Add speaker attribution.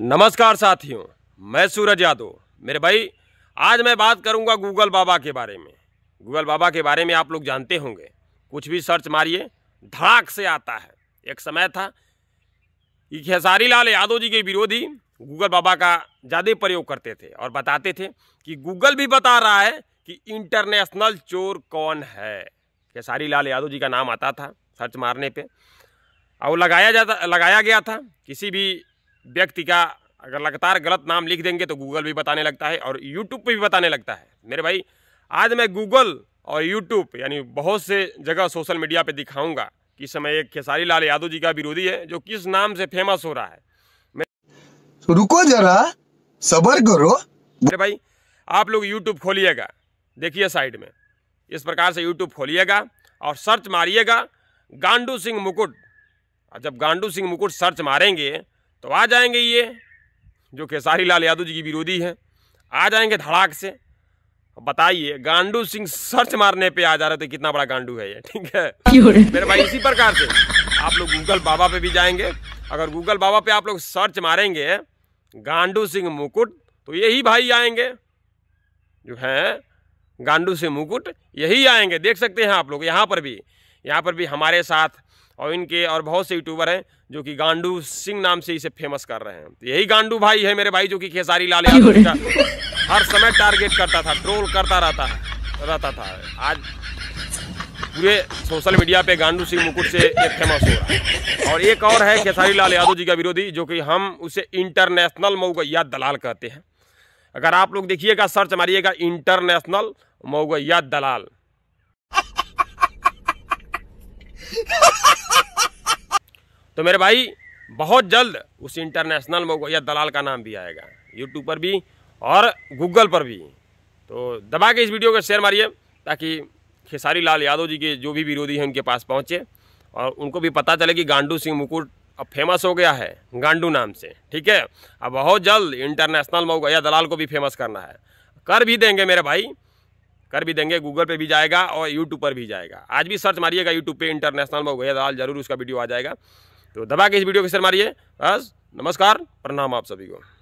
Speaker 1: नमस्कार साथियों मैं सूरज यादव मेरे भाई आज मैं बात करूंगा गूगल बाबा के बारे में गूगल बाबा के बारे में आप लोग जानते होंगे कुछ भी सर्च मारिए धड़ाक से आता है एक समय था कि खेसारी लाल यादव जी के विरोधी गूगल बाबा का ज़्यादा प्रयोग करते थे और बताते थे कि गूगल भी बता रहा है कि इंटरनेशनल चोर कौन है खेसारी लाल यादव जी का नाम आता था सर्च मारने पर और लगाया जाता लगाया गया था किसी भी व्यक्ति का अगर लगातार गलत नाम लिख देंगे तो गूगल भी बताने लगता है और यूट्यूब पर भी बताने लगता है मेरे भाई आज मैं गूगल और यूट्यूब यानी बहुत से जगह सोशल मीडिया पर दिखाऊँगा कि समय एक खेसारी लाल यादव जी का विरोधी है जो किस नाम से फेमस हो रहा है मैं... तो रुको जरा सबर करो मेरे भाई आप लोग यूट्यूब खोलिएगा देखिए साइड में इस प्रकार से यूट्यूब खोलिएगा और सर्च मारिएगा गांडू सिंह मुकुट जब गांडू सिंह मुकुट सर्च मारेंगे तो आ जाएंगे ये जो खेसारी लाल यादव जी की विरोधी हैं आ जाएंगे धड़ाक से बताइए गांडू सिंह सर्च मारने पे आ जा रहे थे कितना बड़ा गांडू है ये ठीक है मेरे भाई इसी प्रकार से आप लोग गूगल बाबा पे भी जाएंगे अगर गूगल बाबा पे आप लोग सर्च मारेंगे गांडू सिंह मुकुट तो यही भाई आएंगे जो हैं गांडू सिंह मुकुट यही आएंगे देख सकते हैं आप लोग यहाँ पर भी यहाँ पर भी हमारे साथ और इनके और बहुत से यूट्यूबर हैं जो कि गांडू सिंह नाम से इसे फेमस कर रहे हैं तो यही गांडू भाई है मेरे भाई जो कि खेसारी लाल यादव का हर समय टारगेट करता था ट्रोल करता रहता है रहता था आज पूरे सोशल मीडिया पे गांडू सिंह मुकुट से ये फेमस हो रहा है और एक और है खेसारी लाल यादव जी का विरोधी जो कि हम उसे इंटरनेशनल मऊगैया दलाल कहते हैं अगर आप लोग देखिएगा सर्च मारिएगा इंटरनेशनल मऊगैया दलाल तो मेरे भाई बहुत जल्द उस इंटरनेशनल में या दलाल का नाम भी आएगा यूट्यूब पर भी और गूगल पर भी तो दबा के इस वीडियो को शेयर मारिए ताकि खेसारी लाल यादव जी के जो भी विरोधी हैं उनके पास पहुँचे और उनको भी पता चले कि गांडू सिंह मुकुट अब फेमस हो गया है गांडू नाम से ठीक है अब बहुत जल्द इंटरनेशनल मऊ या दलाल को भी फेमस करना है कर भी देंगे मेरे भाई कर भी देंगे गूगल पे भी जाएगा और यूट्यूब पर भी जाएगा आज भी सर्च मारिएगा यूट्यूब पे इंटरनेशनल मऊ या दलाल जरूर उसका वीडियो आ जाएगा तो दबा के इस वीडियो को सर मारिए बस नमस्कार प्रणाम आप सभी को